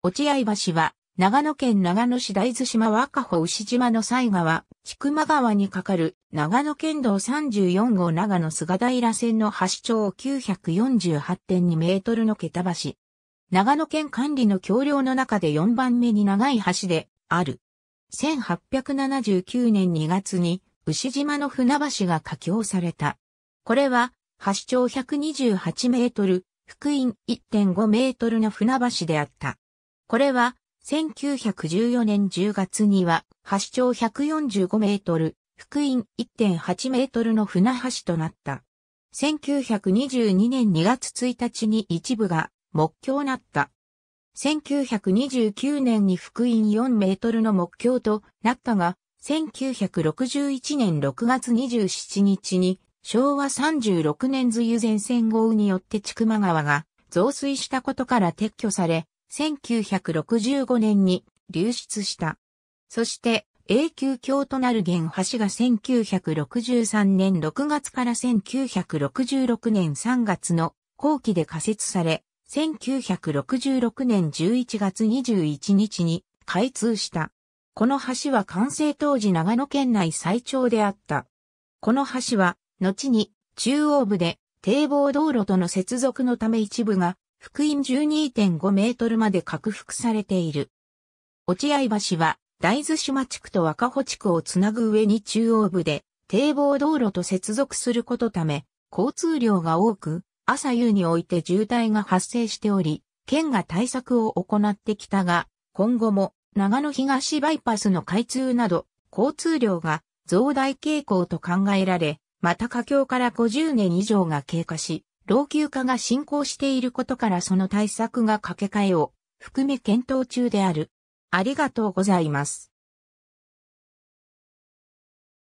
落合橋は、長野県長野市大豆島若穂牛島の西川、千曲川に架かる長野県道34号長野菅平線の橋長948.2メートルの桁橋。長野県管理の橋梁の中で4番目に長い橋である。1879年2月に牛島の船橋が架橋された。これは橋長128メートル、福音1.5メートルの船橋であった。これは、1914年10月には、橋長145メートル、福音1.8メートルの船橋となった。1922年2月1日に一部が目標なった。1929年に福音4メートルの目標となったが、1961年6月27日に昭和36年梅雨前線豪雨によって千曲川が増水したことから撤去され、1965年に流出した。そして、永久橋となる原橋が1963年6月から1966年3月の後期で仮設され、1966年11月21日に開通した。この橋は完成当時長野県内最長であった。この橋は、後に中央部で堤防道路との接続のため一部が福音12.5メートルまで拡幅されている。落合橋は大豆島地区と若穂地区をつなぐ上に中央部で堤防道路と接続することため、交通量が多く、朝夕において渋滞が発生しており、県が対策を行ってきたが、今後も長野東バイパスの開通など、交通量が増大傾向と考えられ、また佳境から50年以上が経過し、老朽化が進行していることからその対策が掛け替えを含め検討中である。ありがとうございます。